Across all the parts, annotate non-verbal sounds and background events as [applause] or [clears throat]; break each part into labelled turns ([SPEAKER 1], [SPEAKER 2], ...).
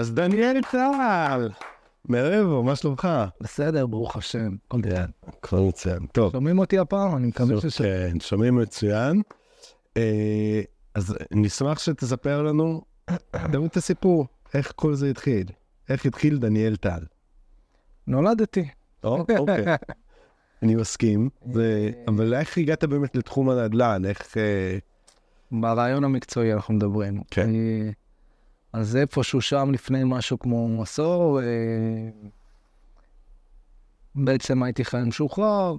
[SPEAKER 1] אז דניאל צהל! מרבו, מה שלומך? בסדר, ברוך השם, הכל מצוין. הכל מצוין, טוב. שומעים אותי הפעם? אני מקווה שש... כן, שומעים מצוין. אה, אז נשמח שתספר לנו תמיד את הסיפור, איך כל זה התחיל. איך התחיל דניאל טל? נולדתי. אוקיי. [laughs] אני מסכים, אה. אבל איך הגעת באמת לתחום
[SPEAKER 2] הנדל"ן? איך... אה- ברעיון המקצועי אנחנו מדברים. כן. אז איפשהו שם לפני משהו כמו עשור, אה, בעצם הייתי חייל משוחרר,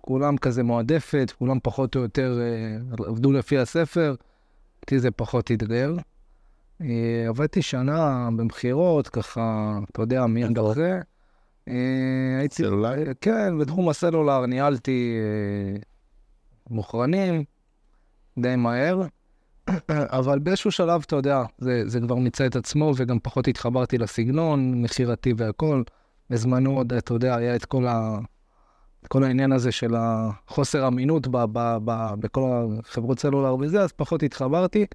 [SPEAKER 2] כולם כזה מועדפת, כולם פחות או יותר אה, עבדו לפי הספר, אותי זה פחות אתגר. אה, עבדתי שנה במכירות, ככה, אתה יודע, מיד אחרי. הייתי... סלולר? כן, בתחום הסלולר ניהלתי מוכרנים די מהר. [coughs] אבל באיזשהו שלב, אתה יודע, זה, זה כבר מיצה את עצמו, וגם פחות התחברתי לסגנון, מכירתי והכול. בזמנו עוד, אתה יודע, היה את כל, ה... את כל העניין הזה של החוסר אמינות ב... ב... ב... בכל החברות סלולר וזה, אז פחות התחברתי,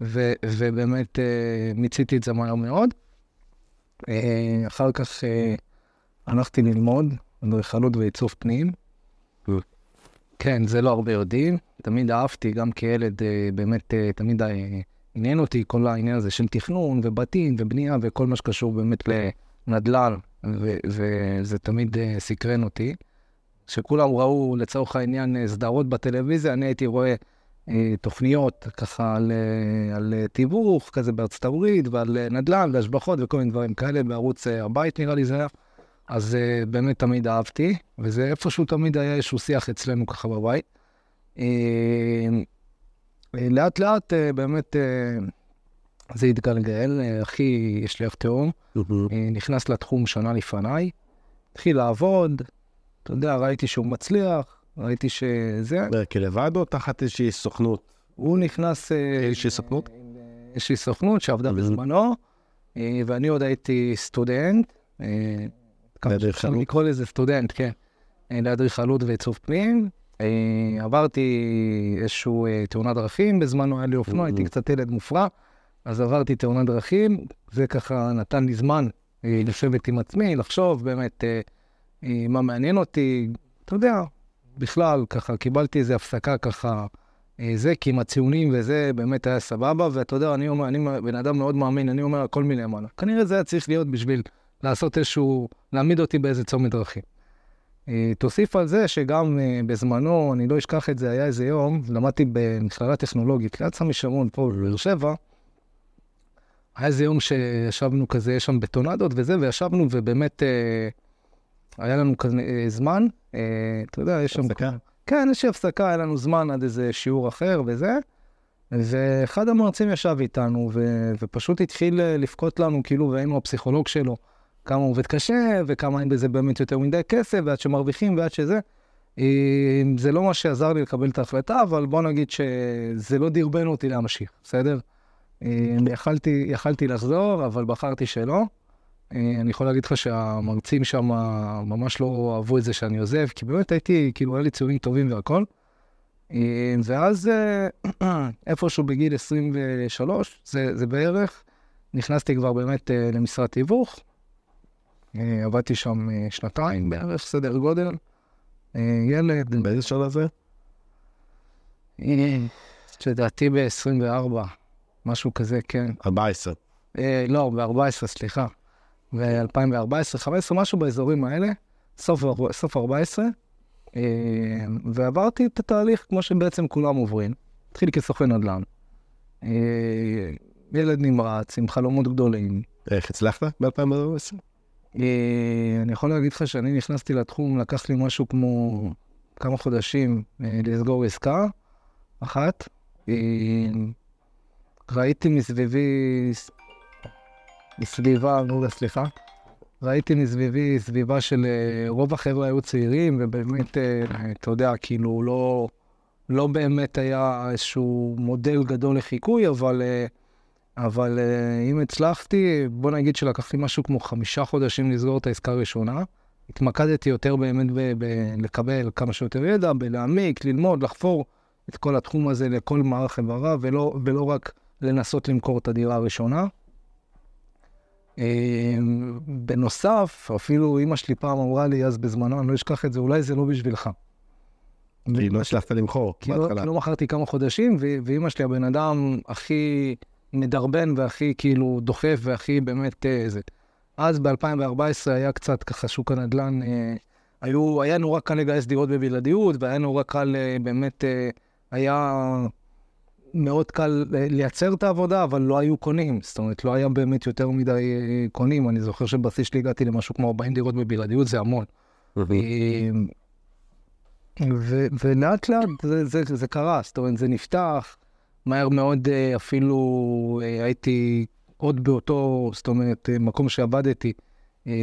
[SPEAKER 2] ו... ובאמת אה, מיציתי את זה מהר מאוד. אה, אחר כך אה, הלכתי ללמוד אדריכלות ועיצוב פנים. כן, זה לא הרבה יודעים. תמיד אהבתי, גם כילד, אה, באמת, אה, תמיד אה, עניין אותי כל העניין הזה של תכנון ובתים ובנייה וכל מה שקשור באמת לנדל"ן, וזה תמיד סקרן אותי. כשכולם ראו, לצורך העניין, סדרות בטלוויזיה, אני הייתי רואה תוכניות ככה על, על תיווך כזה בארצות הברית ועל נדל"ן והשבחות וכל מיני דברים כאלה בערוץ הבית נראה לי זה היה. אז באמת תמיד אהבתי, וזה איפשהו תמיד היה איזשהו שיח אצלנו ככה בבית. אה, אה, לאט לאט אה, באמת זה התגלגל, אחי, יש לי אף תאום, נכנס לתחום שנה לפניי, התחיל לעבוד, אתה יודע, ראיתי שהוא מצליח, ראיתי שזה... כלבד או תחת איזושהי סוכנות? הוא נכנס... איזושהי סוכנות? איזושהי סוכנות שעבדה בזמנו, ואני עוד הייתי סטודנט, כמה שאפשר לקרוא לזה סטודנט, כן, לאדריכלות ועיצוב פנים, אה, עברתי איזשהו אה, תאונת דרכים, בזמנו היה לי אופנוע, הייתי קצת ילד מופרע, אז עברתי תאונת דרכים, זה ככה נתן לי זמן אה, לשבת עם עצמי, לחשוב באמת מה מעניין אותי, אתה יודע, בכלל, ככה קיבלתי איזו הפסקה ככה, זה, כי עם הציונים וזה באמת היה סבבה, ואתה יודע, אני אומר, אני בן אדם מאוד מאמין, אני אומר הכל מלמעלה. כנראה זה היה צריך להיות בשביל לעשות איזשהו, להעמיד אותי באיזה צומת דרכים. אה, תוסיף על זה שגם אה, בזמנו, אני לא אשכח את זה, היה איזה יום, למדתי במכללה טכנולוגית, ליד סמי שרון, פה בבאר שבע, היה איזה יום שישבנו כזה, יש שם בטונדות וזה, וישבנו ובאמת אה, היה לנו כזה זמן, אתה יודע, יש שם... הפסקה? כן, יש הפסקה, היה לנו זמן עד איזה שיעור אחר וזה. ואחד המרצים ישב איתנו, ו, ופשוט התחיל לבכות לנו, כאילו, והיינו הפסיכולוג שלו. כמה הוא עובד קשה, וכמה אין בזה באמת יותר מדי כסף, ועד שמרוויחים ועד שזה. אה, זה לא מה שעזר לי לקבל את ההחלטה, אבל בוא נגיד שזה לא דרבן אותי להמשיך, בסדר? אה, יכלתי, יכלתי לחזור, אבל בחרתי שלא. אה, אני יכול להגיד לך שהמרצים שם ממש לא אהבו את זה שאני עוזב, כי באמת הייתי, כאילו, היה לי ציונים טובים והכול. ואז [clears throat] איפשהו בגיל 23, זה, זה בערך, נכנסתי כבר באמת למשרד תיווך, אה, עבדתי שם אה, שנתיים בערך, סדר גודל. אה, ילד... באיזה שנה זה? לדעתי ב-24, משהו כזה, כן. 14. לא, ב-14, סליחה. ב-2014, 15, משהו באזורים האלה, סוף, סוף 14, ועברתי את התהליך כמו שבעצם כולם עוברים. התחיל כסוכן נדל"ן. ילד נמרץ, עם חלומות גדולים. איך הצלחת ב-2014? אה, אני יכול להגיד לך שאני נכנסתי לתחום, לקח לי משהו כמו כמה חודשים אה, לסגור עסקה אחת. אה, ראיתי מסביבי מסביבה, נו, סליחה. ראיתי מסביבי סביבה של רוב החבר'ה היו צעירים, ובאמת, אתה יודע, כאילו, לא, לא באמת היה איזשהו מודל גדול לחיקוי, אבל אבל אה, אם הצלחתי, בוא נגיד שלקחתי משהו כמו חמישה חודשים לסגור את העסקה הראשונה. התמקדתי יותר באמת בלקבל כמה שיותר ידע, בלהעמיק, ללמוד, לחפור את כל התחום הזה לכל מערך איבריו, ולא, ולא רק לנסות למכור את הדירה הראשונה. אה, בנוסף, אפילו אימא שלי פעם אמרה לי, אז בזמנו, אני לא אשכח את זה, אולי זה לא בשבילך. כי לא הצלחת למכור לא, בהתחלה. כי לא מכרתי כמה חודשים, ואימא שלי הבן אדם הכי... מדרבן והכי כאילו דוחף והכי באמת אה, זה. אז ב-2014 היה קצת ככה שוק הנדל"ן, אה, היו, היה נורא קל לגייס דירות בבלעדיות, והיה נורא קל אה, באמת, אה, היה מאוד קל אה, לייצר את העבודה, אבל לא היו קונים. זאת אומרת, לא היה באמת יותר מדי אה, קונים. אני זוכר שבשיא שלי הגעתי למשהו כמו 40 דירות בבלעדיות, זה המון. אמ, ולאט לאט זה, זה, זה קרה, זאת אומרת, זה נפתח. מהר מאוד אה, אפילו אה, הייתי עוד באותו, זאת אומרת, אה, מקום שעבדתי,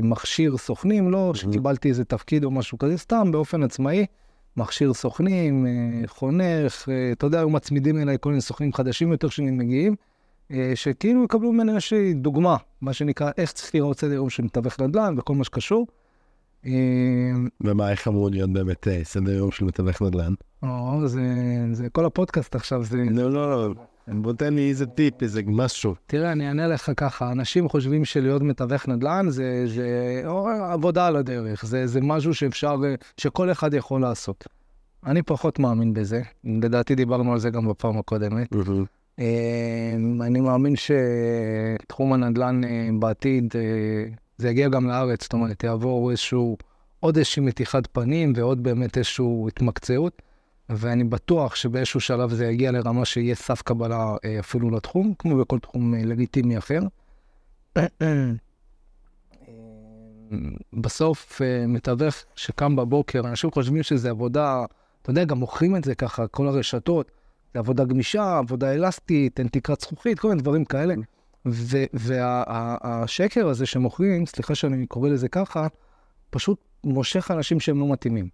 [SPEAKER 2] מכשיר סוכנים, לא שקיבלתי איזה תפקיד או משהו כזה, סתם באופן עצמאי, מכשיר סוכנים, חונך, אתה יודע, היו מצמידים אליי כל מיני סוכנים חדשים יותר שמגיעים, שכאילו יקבלו ממני איזושהי דוגמה, מה שנקרא, איך צריך לראות סדר יום של מתווך נדל"ן וכל מה שקשור.
[SPEAKER 1] אמ, ומה, איך אמור להיות באמת אה, סדר יום של מתווך נדל"ן?
[SPEAKER 2] או, זה, זה
[SPEAKER 1] כל הפודקאסט עכשיו, זה... לא, לא, לא. בוא תן לי איזה טיפ, איזה משהו. תראה,
[SPEAKER 2] אני אענה לך ככה, אנשים חושבים שלהיות מתווך נדל"ן זה, זה עבודה על הדרך, זה, זה משהו שאפשר, אה, שכל אחד יכול לעשות. אני פחות מאמין בזה, לדעתי דיברנו על זה גם בפעם הקודמת. אמ, אני מאמין שתחום הנדל"ן אה, בעתיד זה יגיע גם לארץ, זאת אומרת, יעבור איזשהו, עוד איזושהי מתיחת פנים ועוד באמת איזושהי התמקצעות, ואני בטוח שבאיזשהו שלב זה יגיע לרמה שיהיה סף קבלה אה, אפילו לתחום, כמו בכל תחום אה, לגיטימי אחר. בסוף אה, מתווך שקם בבוקר, אנשים חושבים שזה עבודה, אתה יודע, גם מוכרים את זה ככה, כל הרשתות, זה עבודה גמישה, עבודה אלסטית, אין תקרת זכוכית, כל מיני דברים כאלה. והשקר וה, הזה שמוכרים, סליחה שאני קורא לזה ככה, פשוט מושך אנשים שהם לא מתאימים.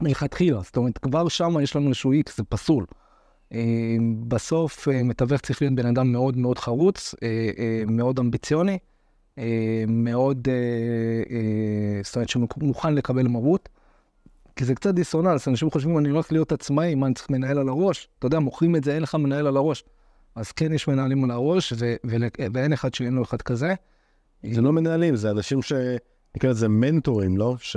[SPEAKER 2] מלכתחילה, זאת אומרת, כבר שם יש לנו איזשהו איקס, זה פסול. אה, בסוף אה, מתווך צריך להיות בן אדם מאוד מאוד חרוץ, אה, מאוד אמביציוני, מאוד, זאת אומרת, שמוכן לקבל מרות. כי זה קצת דיסונלס, אנשים חושבים, אני הולך להיות עצמאי, מה, אני צריך מנהל על הראש? אתה יודע, מוכרים את זה, אין לך מנהל על הראש. אז כן יש מנהלים על הראש, ו- ו- ואין אחד שאין לו אחד כזה. זה לא מנהלים, זה אנשים ש... נקרא לזה מנטורים, לא? ש...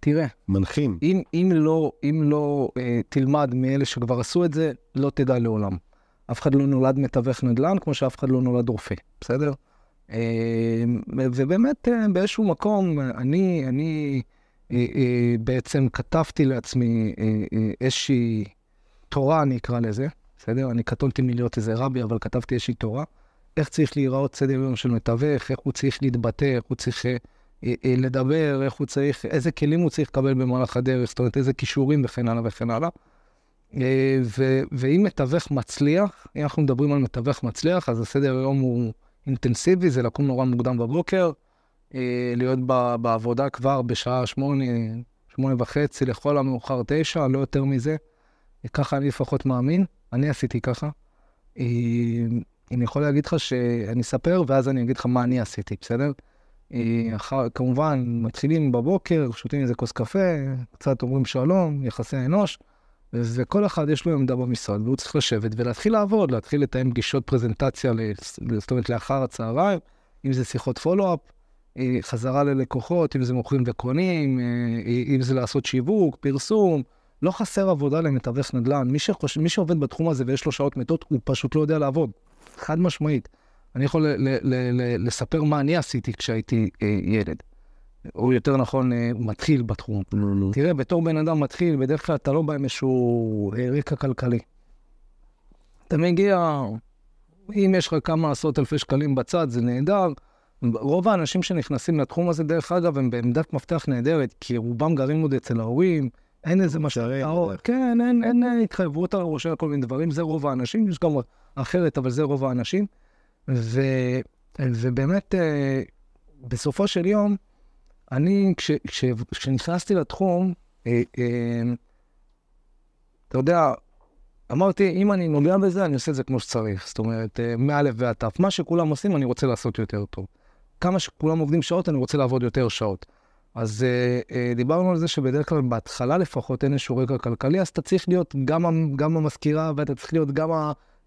[SPEAKER 2] תראה. מנחים. אם, אם לא, אם לא אה, תלמד מאלה שכבר עשו את זה, לא תדע לעולם. אף אחד לא נולד מתווך נדל"ן, כמו שאף אחד לא נולד רופא, בסדר? אה, ובאמת, אה, באיזשהו מקום, אני, אני אה, אה, בעצם כתבתי לעצמי אה, אה, איזושהי תורה, אני אקרא לזה, בסדר? אני קטונתי מלהיות איזה רבי, אבל כתבתי איזושהי תורה. איך צריך להיראות סדר יום של מתווך, איך הוא צריך להתבטא, איך הוא צריך אה, אה, לדבר, איך הוא צריך, איזה כלים הוא צריך לקבל במהלך הדרך, זאת אומרת, איזה כישורים וכן הלאה וכן הלאה. אה, ו, ואם מתווך מצליח, אם אנחנו מדברים על מתווך מצליח, אז הסדר יום הוא אינטנסיבי, זה לקום נורא מוקדם בבוקר, אה, להיות ב, בעבודה כבר בשעה שמונה, שמונה וחצי, לכל המאוחר תשע, לא יותר מזה. ככה אני לפחות מאמין. אני עשיתי ככה. אמ, אני יכול להגיד לך שאני אספר, ואז אני אגיד לך מה אני עשיתי, בסדר? אמ, אחר, כמובן, מתחילים בבוקר, שותים איזה כוס קפה, קצת אומרים שלום, יחסי אנוש, וכל אחד יש לו עמדה במשרד, והוא צריך לשבת ולהתחיל לעבוד, להתחיל לתאם פגישות פרזנטציה, זאת אומרת, לאחר הצהריים, אם זה שיחות פולו-אפ, אמ, חזרה ללקוחות, אם זה מוכרים וקונים, אם זה לעשות שיווק, פרסום, לא חסר עבודה למתווך נדל"ן. מי, שחוש... מי שעובד בתחום הזה ויש לו שעות מתות, הוא פשוט לא יודע לעבוד. חד משמעית. אני יכול ל- ל- ל- לספר מה אני עשיתי כשהייתי אה, ילד. או יותר נכון, אה, מתחיל בתחום. תראה, בתור בן אדם מתחיל, בדרך כלל אתה לא בא עם איזשהו אה, רקע כלכלי. אתה מגיע, אם יש לך כמה עשרות אלפי שקלים בצד, זה נהדר. רוב האנשים שנכנסים לתחום הזה, דרך אגב, הם בעמדת מפתח נהדרת, כי רובם גרים עוד אצל ההורים, אין איזה משמעות. כן, אין, אין אין התחייבות על ראשי כל מיני דברים, זה רוב האנשים, יש גם אחרת, אבל זה רוב האנשים. ו, ובאמת, אה, בסופו של יום, אני, כש, כש, כשנכנסתי לתחום, אה, אה, אתה יודע, אמרתי, אם אני נוגע בזה, אני עושה את זה כמו שצריך. זאת אומרת, אה, מא' ועד ת'. מה שכולם עושים, אני רוצה לעשות יותר טוב. כמה שכולם עובדים שעות, אני רוצה לעבוד יותר שעות. אז אה, אה, דיברנו על זה שבדרך כלל בהתחלה לפחות אין איזשהו רקע כלכלי, אז אתה צריך להיות גם, גם המזכירה ואתה צריך להיות גם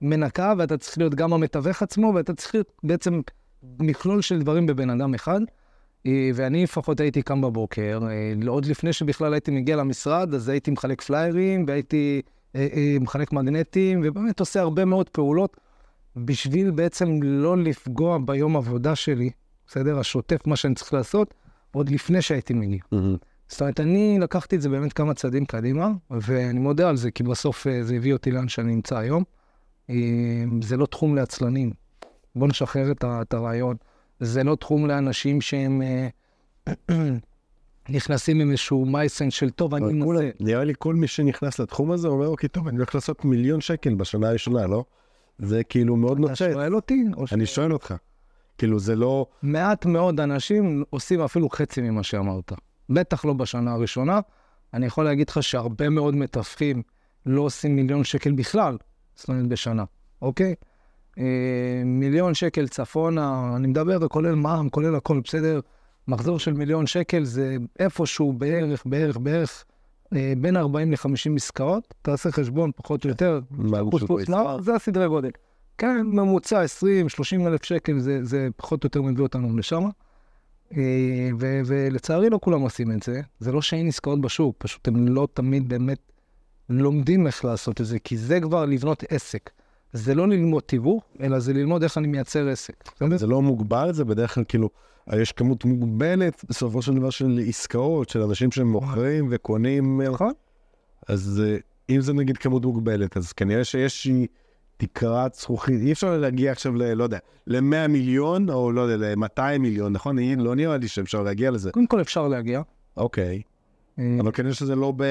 [SPEAKER 2] המנקה ואתה צריך להיות גם המתווך עצמו ואתה צריך להיות בעצם מכלול של דברים בבן אדם אחד. אה, ואני לפחות הייתי קם בבוקר, אה, עוד לפני שבכלל הייתי מגיע למשרד, אז הייתי מחלק פליירים והייתי אה, אה, מחלק מגנטים ובאמת עושה הרבה מאוד פעולות בשביל בעצם לא לפגוע ביום עבודה שלי, בסדר? השוטף, מה שאני צריך לעשות. עוד לפני שהייתי מגיע. זאת אומרת, אני לקחתי את זה באמת כמה צעדים קדימה, ואני מודה על זה, כי בסוף אה, זה הביא אותי לאן שאני נמצא היום. אה, זה לא תחום לעצלנים. בואו נשחרר את, את הרעיון. זה לא תחום לאנשים שהם אה, [clears throat] נכנסים עם איזשהו מייסן של טוב, אני מנסה. נראה לי כל מי שנכנס לתחום הזה אומר, אוקיי, טוב, אני הולך
[SPEAKER 1] לעשות מיליון שקל בשנה הראשונה, לא? זה כאילו מאוד נוצץ. אתה שואל אותי? אני שואל אותך.
[SPEAKER 2] כאילו זה לא... מעט מאוד אנשים עושים אפילו חצי ממה שאמרת. בטח לא בשנה הראשונה. אני יכול להגיד לך שהרבה מאוד מתווכים לא עושים מיליון שקל בכלל, זאת אומרת בשנה, אוקיי? אה, מיליון שקל צפונה, אני מדבר, כולל מע"מ, כולל הכל, בסדר? מחזור של מיליון שקל זה איפשהו בערך, בערך, בערך אה, בין 40 ל-50 עסקאות. תעשה חשבון, פחות או כן, יותר. פוס פוס, לא, זה הסדרי גודל. כן, ממוצע 20-30 אלף שקל, זה, זה פחות או יותר מביא אותנו לשם. אה, ו- ולצערי לא כולם עושים את זה. זה לא שאין עסקאות בשוק, פשוט הם לא תמיד באמת לומדים איך לעשות את זה, כי זה כבר לבנות עסק. זה לא ללמוד תיווך, אלא זה ללמוד איך אני מייצר עסק.
[SPEAKER 1] זה לא מוגבל, זה בדרך כלל כאילו, יש כמות מוגבלת בסופו של דבר של עסקאות, של אנשים שמוכרים נכון. וקונים. נכון. אז אה, אם זה נגיד כמות מוגבלת, אז כנראה שיש... תקרת זכוכית, אי אפשר להגיע עכשיו ל... לא יודע, ל-100 מיליון, או לא יודע, ל-200 מיליון, נכון? לא נראה לי שאפשר להגיע לזה. קודם כל אפשר להגיע. אוקיי. אה... אבל כנראה שזה לא ב...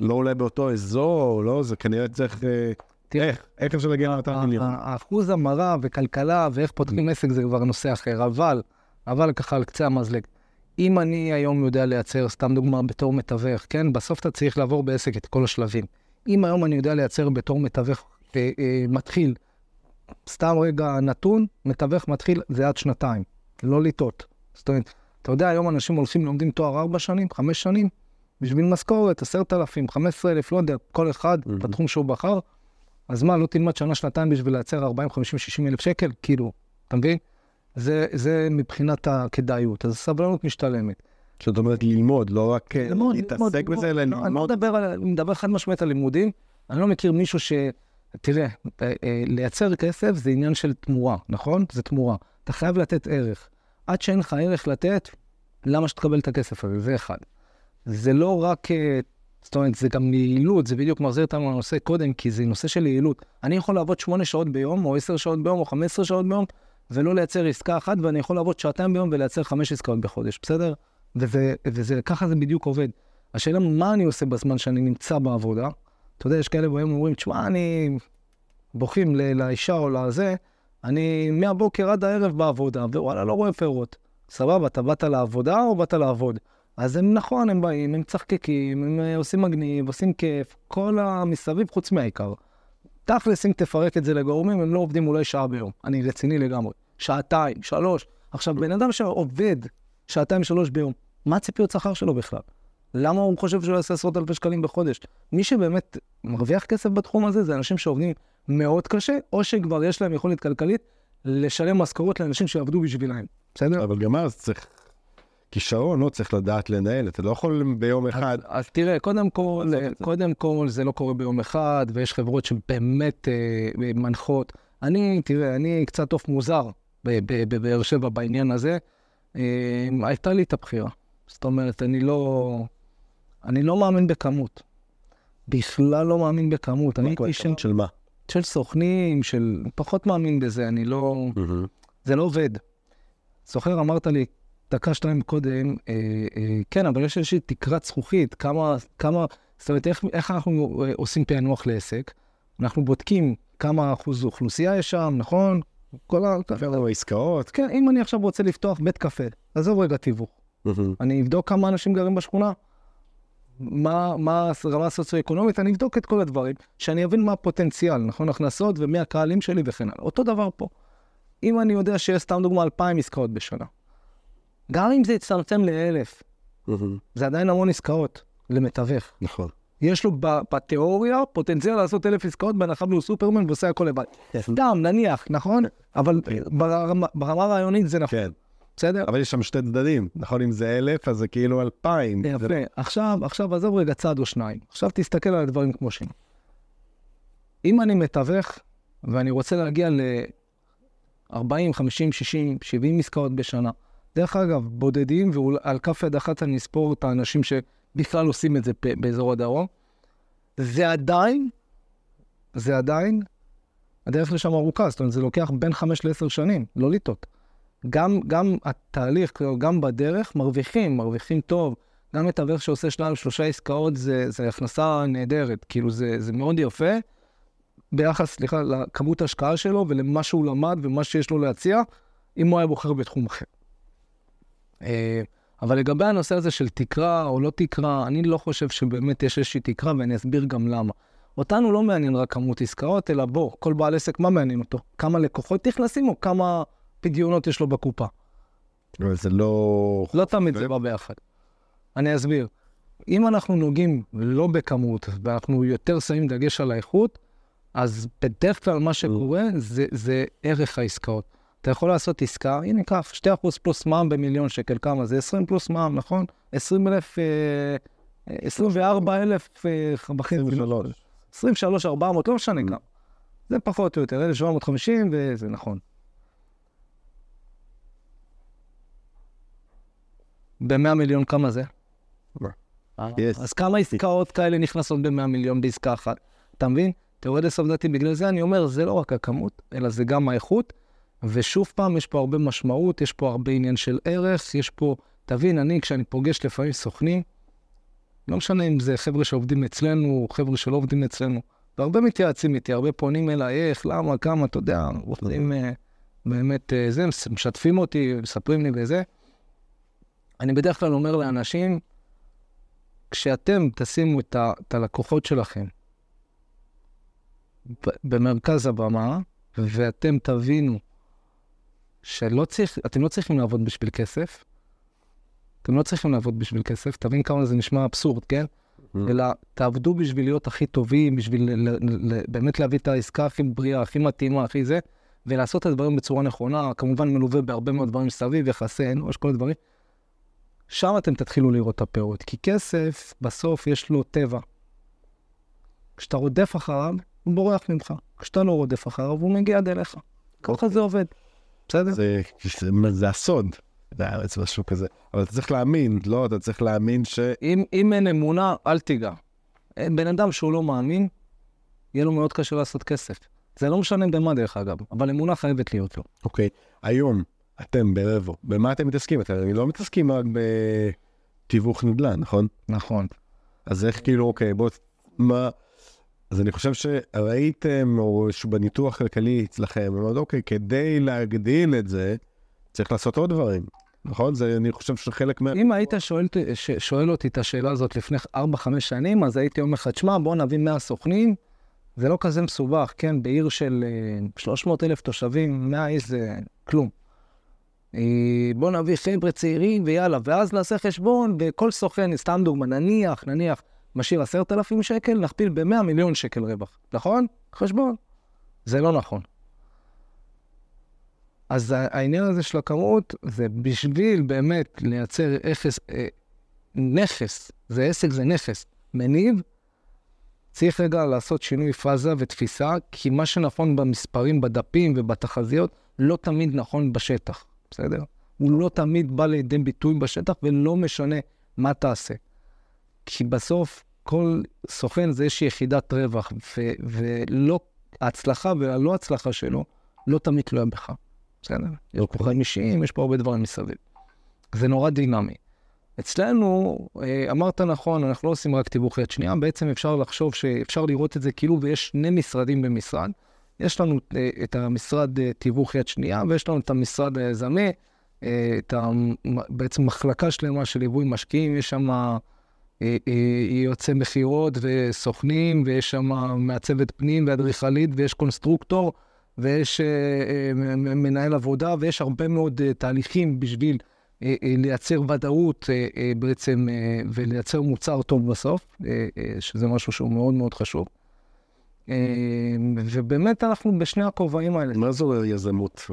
[SPEAKER 1] לא אולי באותו אזור, או לא, זה כנראה
[SPEAKER 2] צריך... אה, תראה, איך, איך אפשר להגיע ל-200 מיליון? האחוז המרה וכלכלה ואיך פותחים עסק זה כבר נושא אחר, אבל, אבל ככה על קצה המזלג. אם אני היום יודע לייצר, סתם דוגמה, בתור מתווך, כן? בסוף אתה צריך לעבור בעסק את כל השלבים. אם היום אני יודע לייצר בתור מתווך אה, אה, מתחיל, סתם רגע נתון, מתווך מתחיל זה עד שנתיים, לא לטעות. זאת אומרת, אתה יודע, היום אנשים הולכים, לומדים תואר ארבע שנים, חמש שנים, בשביל משכורת, עשרת אלפים, חמש עשרה אלף, לא יודע, כל אחד mm-hmm. בתחום שהוא בחר. אז מה, לא תלמד שנה, שנתיים בשביל לייצר ארבעים, חמישים, שישים אלף שקל? כאילו, אתה מבין? זה, זה מבחינת הכדאיות, אז הסבלנות משתלמת. זאת אומרת ללמוד, לא רק אה, ללמוד, להתעסק ללמוד, בזה, אלא לא, ללמוד. אני מדבר, מדבר חד משמעית על לימודים. אני לא מכיר מישהו ש... תראה, אה, אה, לייצר כסף זה עניין של תמורה, נכון? זה תמורה. אתה חייב לתת ערך. עד שאין לך ערך לתת, למה שתקבל את הכסף הזה? זה אחד. זה לא רק, אה, זאת אומרת, זה גם יעילות, זה בדיוק מחזיר אותנו לנושא קודם, כי זה נושא של יעילות. אני יכול לעבוד 8 שעות ביום, או 10 שעות ביום, או 15 שעות ביום, ולא לייצר עסקה אחת, ואני יכול לעבוד שעתיים ביום ולייצר 5 עסקאות בחודש, בסדר? וזה, וזה, זה בדיוק עובד. השאלה מה אני עושה בזמן שאני נמצא בעבודה, אתה יודע, יש כאלה בואים אומרים, תשמע, אני... בוכים לאישה או לזה, אני מהבוקר עד הערב בעבודה, ווואלה, לא רואה פירות. סבבה, אתה באת לעבודה או באת לעבוד? אז הם נכון, הם באים, הם צחקקים, הם אה, עושים מגניב, עושים כיף, כל המסביב חוץ מהעיקר. תכלס, אם תפרק את זה לגורמים, הם לא עובדים אולי שעה ביום. אני רציני לגמרי. שעתיים, שלוש. עכשיו, בן אדם שעובד שעתיים, שלוש ביום, מה הציפיות שכר שלו בכלל? למה הוא חושב שהוא יעשה עשרות אלפי שקלים בחודש? מי שבאמת מרוויח כסף בתחום הזה זה אנשים שעובדים מאוד קשה, או שכבר יש להם יכולת כלכלית לשלם משכורות לאנשים שעבדו בשבילם. בסדר? אבל גם אז צריך כישרון, לא צריך לדעת לנהל, אתה לא יכול ביום אחד. אז, אז תראה, קודם כל, קודם כל זה לא קורה ביום אחד, ויש חברות שבאמת אה, מנחות. אני, תראה, אני קצת עוף מוזר בבאר שבע בעניין הזה. אה, הייתה לי את הבחירה. זאת אומרת, אני לא... אני לא מאמין בכמות. בכלל לא מאמין בכמות. אני הייתי איש של מה? של סוכנים, של... פחות מאמין בזה, אני לא... זה לא עובד. סוחר אמרת לי, דקה שתיים קודם, אה, אה, כן, אבל יש איזושהי תקרת זכוכית, כמה, כמה, זאת אומרת, איך, איך אנחנו אה, עושים פענוח לעסק? אנחנו בודקים כמה אחוז אוכלוסייה יש שם, נכון? כל ה... עובר עסקאות. כן, אם אני עכשיו רוצה לפתוח בית קפה, עזוב רגע תיווך. אני אבדוק כמה אנשים גרים בשכונה, מה, מה הרמה הסוציו-אקונומית, אני אבדוק את כל הדברים, שאני אבין מה הפוטנציאל, נכון? הכנסות ומי הקהלים שלי וכן הלאה. אותו דבר פה. אם אני יודע שיש, סתם דוגמה, 2,000 עסקאות בשנה, גם אם זה יצטמצם לאלף, זה עדיין המון עסקאות למתווך. נכון. יש לו בתיאוריה פוטנציאל לעשות אלף עסקאות, בהנחה והוא סופרמן ועושה הכל לבד. כן. סתם, נניח, נכון? אבל
[SPEAKER 1] ברמה הרעיונית זה נכון. כן. בסדר? אבל יש שם שתי צדדים, נכון? אם זה אלף, אז זה כאילו אלפיים.
[SPEAKER 2] יפה. זה... לא- עכשיו, עכשיו עזוב רגע צעד או שניים. עכשיו תסתכל על הדברים כמו שהם. אם אני מתווך ואני רוצה להגיע ל-40, 50, 60, 70 עסקאות בשנה, דרך אגב, בודדים, ועל כף יד אחת אני אספור את האנשים שבכלל עושים את זה באזור הדרום, זה עדיין, זה עדיין, הדרך לשם ארוכה, זאת אומרת, זה לוקח בין 5 ל-10 שנים, לא לטעות. גם, גם התהליך, גם בדרך, מרוויחים, מרוויחים טוב. גם מתווך שעושה שלנו שלושה עסקאות, זה, זה הכנסה נהדרת. כאילו, זה, זה מאוד יפה ביחס, סליחה, לכמות ההשקעה שלו ולמה שהוא למד ומה שיש לו להציע, אם הוא היה בוחר בתחום אחר. אה, אבל לגבי הנושא הזה של תקרה או לא תקרה, אני לא חושב שבאמת יש איזושהי תקרה, ואני אסביר גם למה. אותנו לא מעניין רק כמות עסקאות, אלא בוא, כל בעל עסק, מה מעניין אותו? כמה לקוחות נכנסים או כמה פדיונות יש לו בקופה.
[SPEAKER 1] אבל זה לא...
[SPEAKER 2] לא תמיד זה לא- בא ביחד. אני אסביר. אם אנחנו נוגעים לא בכמות, ואנחנו יותר שמים דגש על האיכות, אז בדרך כלל מה שקורה זה, זה ערך העסקאות. אתה יכול לעשות עסקה, הנה קח, 2% פלוס מע"מ במיליון שקל, כמה זה? 20 פלוס מע"מ, נכון? 20 אלף, 24 אה, אה, אלף וחצי. 23. 23, 400, לא משנה כמה. זה פחות או יותר, 1,750 וזה נכון. ב-100 מיליון כמה זה? אה? אז כמה עסקאות כאלה נכנסות ב-100 מיליון בעסקה אחת? אתה מבין? תיאוריה סבדתי, בגלל זה אני אומר, זה לא רק הכמות, אלא זה גם האיכות. ושוב פעם, יש פה הרבה משמעות, יש פה הרבה עניין של ערך, יש פה... תבין, אני, כשאני פוגש לפעמים סוכנים, לא משנה אם זה חבר'ה שעובדים אצלנו, חבר'ה שלא עובדים אצלנו, והרבה מתייעצים איתי, הרבה פונים אליי, איך, למה, כמה, אתה יודע, עובדים אה, באמת, אה, זה, משתפים אותי, מספרים לי וזה. אני בדרך כלל אומר לאנשים, כשאתם תשימו את, ה, את הלקוחות שלכם במרכז הבמה, ואתם תבינו שלא צריך, אתם לא צריכים לעבוד בשביל כסף, אתם לא צריכים לעבוד בשביל כסף, תבין כמה זה נשמע אבסורד, כן? Mm. אלא תעבדו בשביל להיות הכי טובים, בשביל ל, ל, ל, באמת להביא את העסקה הכי בריאה, הכי מתאימה, הכי זה, ולעשות את הדברים בצורה נכונה, כמובן מלווה בהרבה מאוד דברים מסביב, יחסי אנוש, כל הדברים. שם אתם תתחילו לראות את הפירות, כי כסף, בסוף יש לו טבע. כשאתה רודף אחריו, הוא בורח ממך. כשאתה לא רודף אחריו, הוא מגיע עד אליך. ככה אוקיי. זה עובד, בסדר?
[SPEAKER 1] זה, זה, זה הסוד. לארץ משהו כזה. אבל אתה צריך להאמין, לא? אתה צריך להאמין
[SPEAKER 2] ש... אם, אם אין אמונה, אל תיגע. בן אדם שהוא לא מאמין, יהיה לו מאוד קשה לעשות כסף. זה לא משנה במה, דרך אגב, אבל אמונה חייבת להיות לו. אוקיי, okay.
[SPEAKER 1] היום, אתם ברבו, במה אתם מתעסקים? אתם לא מתעסקים רק בתיווך נדל"ן, נכון? נכון. אז איך כאילו, אוקיי, בוא, מה... אז אני חושב שראיתם, או בניתוח כלכלי אצלכם, אמרת, אוקיי, כדי להגדיל את זה,
[SPEAKER 2] צריך לעשות עוד דברים, נכון? זה, אני חושב שחלק מה... אם היית שואל, ש, שואל אותי את השאלה הזאת לפני 4-5 שנים, אז הייתי אומר לך, תשמע, בוא נביא 100 סוכנים, זה לא כזה מסובך, כן, בעיר של 300 אה, אלף תושבים, 100 איש זה כלום. אה, בוא נביא חבר'ה צעירים ויאללה, ואז נעשה חשבון, וכל סוכן, סתם דוגמא, נניח, נניח, משאיר עשרת אלפים שקל, נכפיל ב-100 מיליון שקל רווח, נכון? חשבון. זה לא נכון. אז העניין הזה של הכמות, זה בשביל באמת לייצר אפס, אה, נכס, זה עסק, זה נכס, מניב, צריך רגע לעשות שינוי פאזה ותפיסה, כי מה שנכון במספרים, בדפים ובתחזיות, לא תמיד נכון בשטח. בסדר? הוא לא תמיד בא לידי ביטוי בשטח, ולא משנה מה תעשה. כי בסוף כל סוכן זה איזושהי יחידת רווח, ו- ולא, ההצלחה והלא הצלחה שלו לא תמיד תלויה בך. בסדר? יש פה חיים אישיים, יש פה הרבה דברים מסביב. זה נורא דינמי. אצלנו, אה, אמרת נכון, אנחנו לא עושים רק תיווך יד שנייה, בעצם אפשר לחשוב שאפשר לראות את זה כאילו ויש שני משרדים במשרד. יש לנו אה, את המשרד אה, תיווך יד שנייה, ויש לנו את המשרד היזמי, אה, את ה... בעצם מחלקה שלמה של ליווי משקיעים, יש שם יועצי מכירות וסוכנים, ויש שם מעצבת פנים ואדריכלית, ויש קונסטרוקטור, ויש מנהל עבודה, ויש הרבה מאוד תהליכים בשביל לייצר ודאות בעצם ולייצר מוצר טוב בסוף, שזה משהו שהוא מאוד מאוד חשוב. אה, ובאמת אנחנו בשני הכובעים האלה. מה זו יזמות?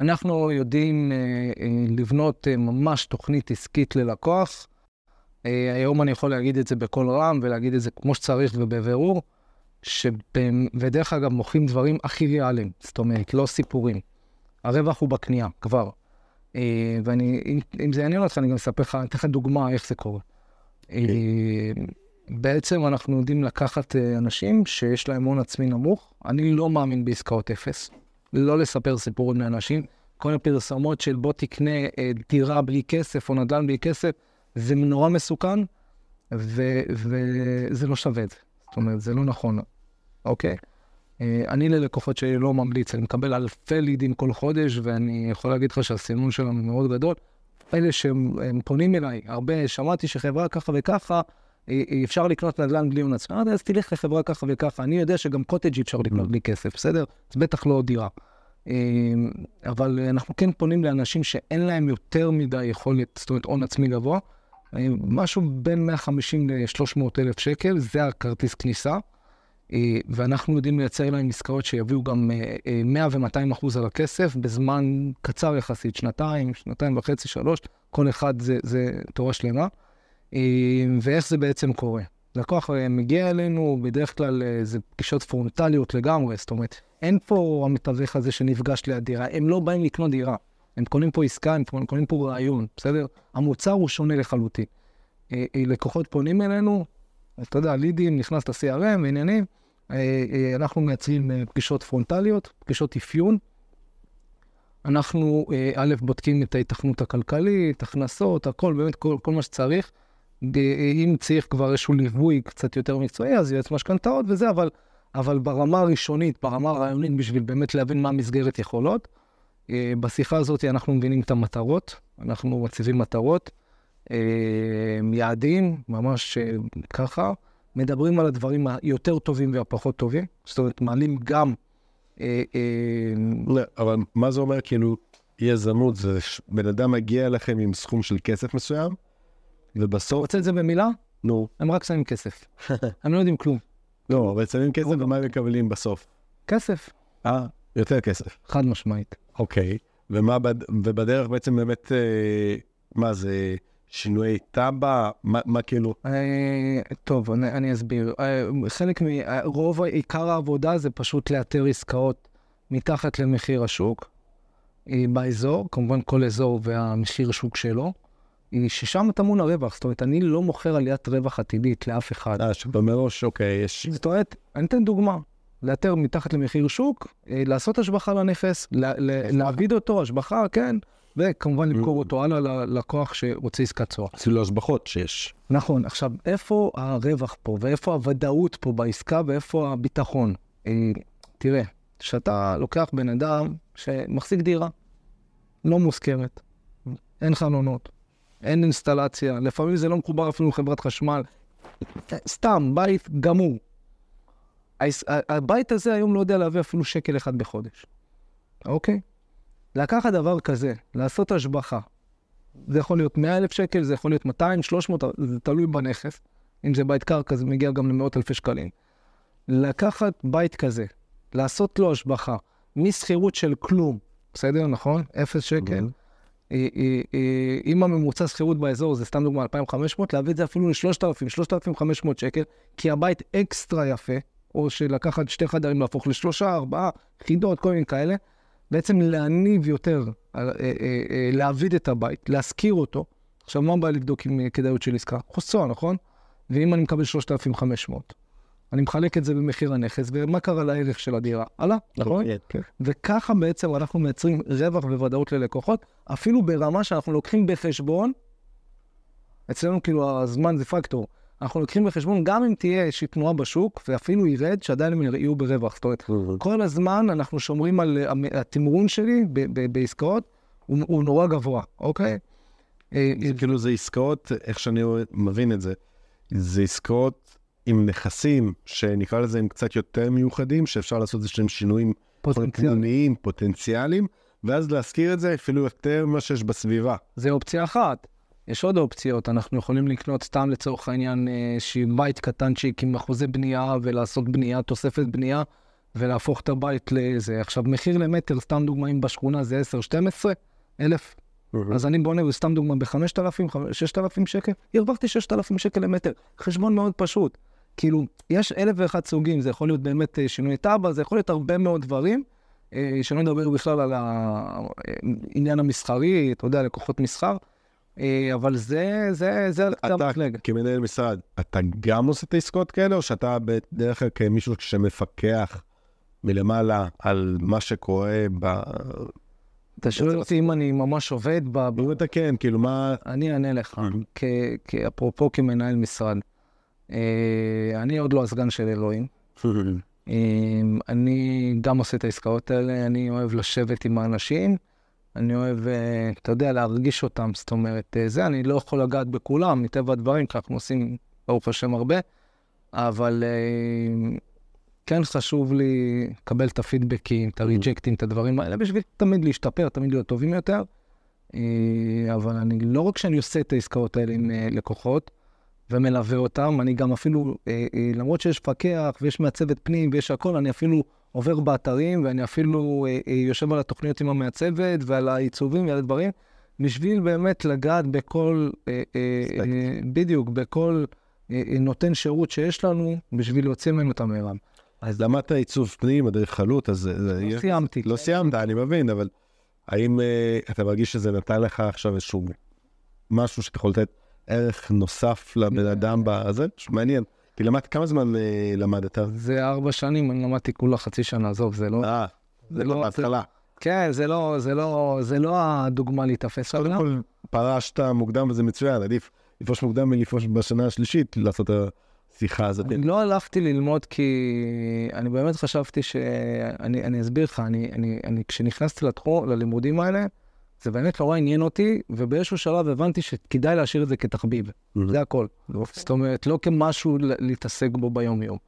[SPEAKER 2] אנחנו יודעים אה, אה, לבנות ממש תוכנית עסקית ללקוח. היום אני יכול להגיד את זה בקול רם ולהגיד את זה כמו שצריך ובבירור, ודרך אגב מוכרים דברים הכי ריאליים, זאת אומרת, לא סיפורים. הרווח הוא בקנייה, כבר. ואני, אם זה יעניין אותך, אני גם אספר לך, אתן לך דוגמה איך זה קורה. אוקיי. בעצם אנחנו יודעים לקחת אה, אנשים שיש להם הון עצמי נמוך. אני לא מאמין בעסקאות אפס. לא לספר סיפורים לאנשים. כל הפרסומות של בוא תקנה אה, דירה בלי כסף או נדל"ן בלי כסף, זה נורא מסוכן, וזה לא שווה את זה. זאת אומרת, זה לא נכון, אוקיי? אה, אני ללקוחות שלי לא ממליץ, אני מקבל אלפי לידים כל חודש, ואני יכול להגיד לך שהסימון שלנו מאוד גדול. אלה שהם פונים אליי, הרבה, שמעתי שחברה ככה וככה, אפשר לקנות נדל"ן בלי הון מנצחת, אז תלך לחברה ככה וככה. אני יודע שגם קוטג' אפשר לקנות mm. בלי כסף, בסדר? זה בטח לא דירה. אמ, אבל אנחנו כן פונים לאנשים שאין להם יותר מדי יכולת, זאת אומרת, הון עצמי גבוה. אמ, משהו בין 150 ל-300 אלף שקל, זה הכרטיס כניסה. אה, ואנחנו יודעים לייצר להם עסקאות שיביאו גם 100 אה, אה, ו-200 אחוז על הכסף בזמן קצר יחסית, שנתיים, שנתיים וחצי, שלוש, כל אחד זה, זה תורה שלמה. אמ, ואיך זה בעצם קורה. לקוח אה, מגיע אלינו, בדרך כלל אה, זה פגישות פרונטליות לגמרי, זאת אומרת, אין פה המתווך הזה שנפגש ליד דירה, הם לא באים לקנות דירה. הם קונים פה עסקה, הם קונים פה רעיון, בסדר? המוצר הוא שונה לחלוטין. אה, לקוחות פונים אלינו, אתה יודע, לידים, נכנס ל-CRM, עניינים, אנחנו מייצרים פגישות פרונטליות, פגישות אפיון. אנחנו א', בודקים את ההיתכנות הכלכלית, הכנסות, הכל, באמת כל, כל מה שצריך. אם צריך כבר איזשהו ליווי קצת יותר מקצועי, אז יועץ משכנתאות וזה, אבל, אבל ברמה הראשונית, ברמה הרעיונית, בשביל באמת להבין מה המסגרת יכולות, אה, בשיחה הזאת אנחנו מבינים את המטרות, אנחנו מציבים מטרות, אה, יעדים, ממש אה, ככה, מדברים על הדברים היותר טובים והפחות טובים, זאת אומרת, מעלים גם... לא, אבל מה זה אומר,
[SPEAKER 1] כאילו, יזמות זה בן אדם מגיע אליכם עם סכום של כסף מסוים, ובסוף... רוצה את זה במילה? נו. הם רק שמים כסף. הם [laughs] לא יודעים כלום. לא, אבל שמים כסף, ומה הם מקבלים בסוף? כסף. אה, יותר
[SPEAKER 2] כסף. חד משמעית.
[SPEAKER 1] אוקיי, ומה, בד... ובדרך בעצם באמת, אה, מה זה, שינויי תב"ע?
[SPEAKER 2] מה, מה כאילו? אה, טוב, אני, אני אסביר. אה, חלק מ... אה, רוב, עיקר העבודה זה פשוט לאתר עסקאות מתחת למחיר השוק. אה, באזור, כמובן כל אזור והמחיר שוק שלו. היא ששם טמון הרווח. זאת אומרת, אני לא מוכר עליית רווח עתידית לאף אחד. אה, שבמראש, אוקיי, יש... זאת אומרת, אני אתן דוגמה. לאתר מתחת למחיר שוק, אה, לעשות השבחה לנכס, להעביד אותו, השבחה, כן, וכמובן למכור אותו הלאה ללקוח שרוצה עסקת צואה. אפילו השבחות שיש. נכון, עכשיו, איפה הרווח פה, ואיפה הוודאות פה בעסקה, ואיפה הביטחון? אה, תראה, כשאתה לוקח בן אדם שמחזיק דירה, לא מוזכרת, אין חלונות, אין אינסטלציה, לפעמים זה לא מחובר אפילו לחברת חשמל. סתם, בית גמור. הבית הזה היום לא יודע להביא אפילו שקל אחד בחודש, אוקיי? לקחת דבר כזה, לעשות השבחה, זה יכול להיות 100,000 שקל, זה יכול להיות 200, 300, זה תלוי בנכס. אם זה בית קרקע, זה מגיע גם למאות אלפי שקלים. לקחת בית כזה, לעשות לו השבחה, משכירות של כלום, בסדר, נכון? אפס שקל. Mm-hmm. אה, אה, אה, אם הממוצע שכירות באזור זה סתם דוגמא 2,500, להביא את זה אפילו ל-3,000, 3,500 שקל, כי הבית אקסטרה יפה, או שלקחת שתי חדרים להפוך לשלושה, ארבעה, חידות, כל מיני כאלה, בעצם להניב יותר, להעביד את הבית, להשכיר אותו. עכשיו, מה בא לבדוק עם כדאיות של עסקה? חוסר, נכון? ואם אני מקבל 3,500. אני מחלק את זה במחיר הנכס, ומה קרה לערך של הדירה? עלה, נכון? כן. וככה בעצם אנחנו מייצרים רווח וודאות ללקוחות, אפילו ברמה שאנחנו לוקחים בחשבון, אצלנו כאילו הזמן זה פקטור, אנחנו לוקחים בחשבון גם אם תהיה איזושהי תנועה בשוק, ואפילו ירד, שעדיין הם יהיו ברווח. זאת אומרת, כל הזמן אנחנו שומרים על התמרון שלי בעסקאות, הוא, הוא נורא גבוה, אוקיי? זה אה, אה, כאילו זה עסקאות, איך שאני
[SPEAKER 1] מבין את זה, זה עסקאות עם נכסים, שנקרא לזה הם קצת יותר מיוחדים, שאפשר לעשות איזה שהם שינויים פוטנציאליים, פוטנציאליים, ואז
[SPEAKER 2] להשכיר את זה אפילו יותר ממה שיש בסביבה. זה אופציה אחת. יש עוד אופציות, אנחנו יכולים לקנות סתם לצורך העניין איזשהי אה, בית קטנצ'יק עם אחוזי בנייה ולעשות בנייה, תוספת בנייה ולהפוך את הבית לזה. עכשיו, מחיר למטר, סתם דוגמא, אם בשכונה זה 10-12 אלף, אז אני בונה, סתם דוגמא, ב-5,000, 6,000 שקל, הרווחתי 6,000 שקל למטר. חשבון מאוד פשוט. כאילו, יש אלף ואחד סוגים, זה יכול להיות באמת אה, שינוי תב"ע, זה יכול להיות הרבה מאוד דברים, אה, שלא נדבר בכלל על העניין אה, המסחרי, אתה יודע, לקוחות מסחר, אבל זה, זה, זה...
[SPEAKER 1] אתה כמנהל משרד, אתה גם עושה את העסקאות כאלה, או שאתה בדרך כלל כמישהו שמפקח מלמעלה על מה שקורה ב... אתה שואל אותי
[SPEAKER 2] אם אני ממש עובד ב... אם אתה כן, כאילו מה... אני אענה לך, אפרופו כמנהל משרד. אה, אני עוד לא הסגן של אלוהים. [laughs] אמ, אני גם עושה את העסקאות האלה, אני אוהב לשבת עם האנשים, אני אוהב, אה, אתה יודע, להרגיש אותם, זאת אומרת, אה, זה, אני לא יכול לגעת בכולם, מטבע הדברים, כי אנחנו עושים, ברוך השם, הרבה, אבל כן חשוב לי לקבל את הפידבקים, את הריג'קטים, את הדברים האלה, בשביל תמיד להשתפר, תמיד להיות טובים יותר. אבל אני, לא רק שאני עושה את העסקאות האלה עם לקוחות, ומלווה אותם. אני גם אפילו, אה, אה, למרות שיש פקח ויש מעצבת פנים ויש הכל, אני אפילו עובר באתרים ואני אפילו אה, יושב על התוכניות עם המעצבת ועל העיצובים ועל הדברים, בשביל באמת לגעת בכל, בדיוק, בכל נותן שירות שיש לנו, בשביל להוציא ממנו את המרב.
[SPEAKER 1] אז למדת עיצוב פנים, אדריכלות, אז... לא סיימתי. לא סיימת, אני מבין, אבל האם אתה מרגיש שזה נתן לך עכשיו איזשהו משהו שאתה יכול לתת? ערך נוסף לבן אה. אדם בזה? מעניין. כי למד, כמה זמן אה, למדת?
[SPEAKER 2] זה ארבע שנים, אני למדתי כולה חצי שנה, עזוב, זה לא... אה, זה לא, לא בהתחלה. כן, זה לא, זה לא, זה לא הדוגמה להתאפס. עליה. קודם כל, פרשת מוקדם וזה מצוין, עדיף לפרוש
[SPEAKER 1] מוקדם ולפרוש בשנה השלישית, לעשות השיחה הזאת. אני
[SPEAKER 2] לא הלכתי ללמוד כי אני באמת חשבתי ש... אני, אני אסביר לך, אני, אני, אני, כשנכנסתי לתחום, ללימודים האלה, זה באמת נורא עניין אותי, ובאיזשהו שלב הבנתי שכדאי להשאיר את זה כתחביב. Mm-hmm. זה הכל. Okay. זאת אומרת, לא כמשהו להתעסק בו ביום-יום.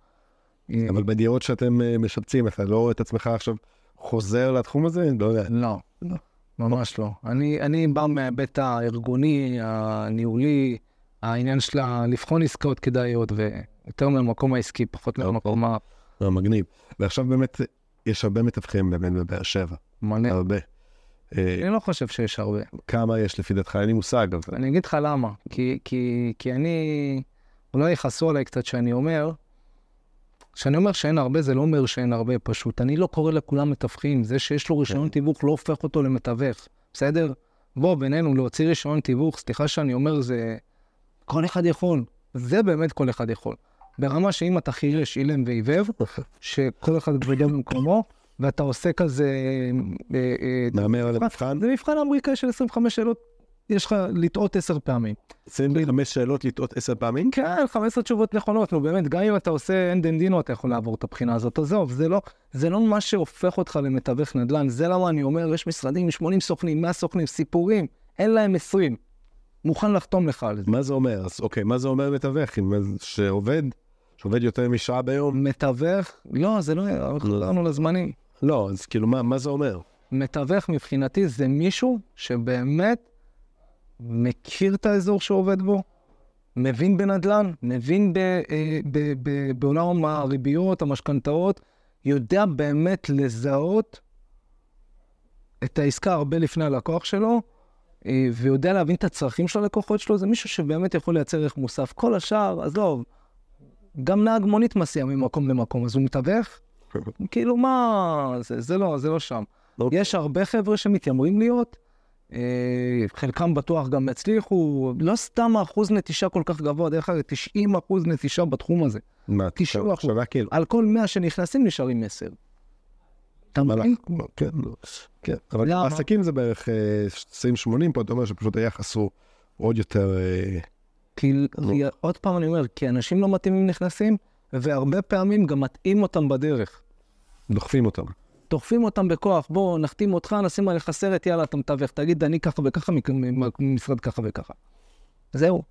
[SPEAKER 2] אה, אבל בדירות
[SPEAKER 1] שאתם אה, משפצים, אתה לא רואה את עצמך עכשיו חוזר לתחום הזה? לא יודע. לא, לא.
[SPEAKER 2] ממש לא. אני אני בא מההיבט הארגוני, הניהולי, העניין של לבחון עסקאות כדאיות, ויותר מהמקום העסקי, פחות אוקיי. מהמקום ה... לא, מגניב. ועכשיו באמת, יש הרבה מתווכים באמת בבאר שבע. מלא. הרבה. אה, אני לא חושב שיש הרבה. כמה יש לפי דעתך? אין לי מושג. אבל... אני אגיד לך למה. כי, כי, כי אני, אולי יכעסו עליי קצת שאני אומר, כשאני אומר שאין הרבה, זה לא אומר שאין הרבה פשוט. אני לא קורא לכולם מתווכים. זה שיש לו רישיון כן. תיווך לא הופך אותו למתווך, בסדר? בוא, בינינו, להוציא רישיון תיווך, סליחה שאני אומר, זה... כל אחד יכול. זה באמת כל אחד יכול. ברמה שאם אתה חירש, אילם ועיבב, [laughs] שכל אחד כבר במקומו, ואתה עושה כזה... אה, אה, מהמר על המבחן? זה מבחן אמריקאי של 25 שאלות, יש לך לטעות 10 פעמים. 25 שאלות לטעות 10 פעמים? כן, 15 תשובות נכונות, נו באמת, גם אם אתה עושה אנד אנדינו, אתה יכול לעבור את הבחינה הזאת. עזוב, זה לא, זה לא מה שהופך אותך למתווך נדל"ן, זה למה אני אומר, יש משרדים עם 80 סוכנים, 100 סוכנים, סיפורים, אין להם 20. מוכן לחתום לך על זה. מה זה אומר?
[SPEAKER 1] אז אוקיי, מה זה אומר מתווך? שעובד? שעובד יותר משעה ביום? מתווך?
[SPEAKER 2] לא, זה לא, אנחנו לא. חזרנו לזמנים. לא, אז כאילו, מה, מה זה אומר? מתווך מבחינתי זה מישהו שבאמת מכיר את האזור שהוא עובד בו, מבין בנדל"ן, מבין ב, אה, ב, ב, בעולם הריביות, המשכנתאות, יודע באמת לזהות את העסקה הרבה לפני הלקוח שלו, אה, ויודע להבין את הצרכים של הלקוחות שלו, זה מישהו שבאמת יכול לייצר ערך מוסף. כל השאר, עזוב, לא, גם נהג מונית מסיע ממקום למקום, אז הוא מתווך, כאילו, מה... זה, זה לא, זה לא שם. Okay. לא. יש הרבה חבר'ה שמתיימרים להיות, אה, חלקם בטוח גם הצליחו, לא סתם האחוז נטישה כל כך גבוה, דרך אגב, 90 אחוז נטישה בתחום הזה. מה, 90 אחוז. כאילו. על כל 100 שנכנסים נשארים 10. אתה מבין? לא, כן, לא. כן. אבל עסקים
[SPEAKER 1] זה בערך 20-80 אה, פה, אתה אומר שפשוט היחס הוא עוד יותר... אה, כי
[SPEAKER 2] עוד פעם אני אומר, כי אנשים לא מתאימים נכנסים, והרבה פעמים גם מטעים אותם בדרך. דוחפים אותם. דוחפים אותם בכוח, בוא, נחתים אותך, נשים עליך סרט, יאללה, אתה מתווך, תגיד, אני ככה וככה, ממשרד ככה וככה. זהו.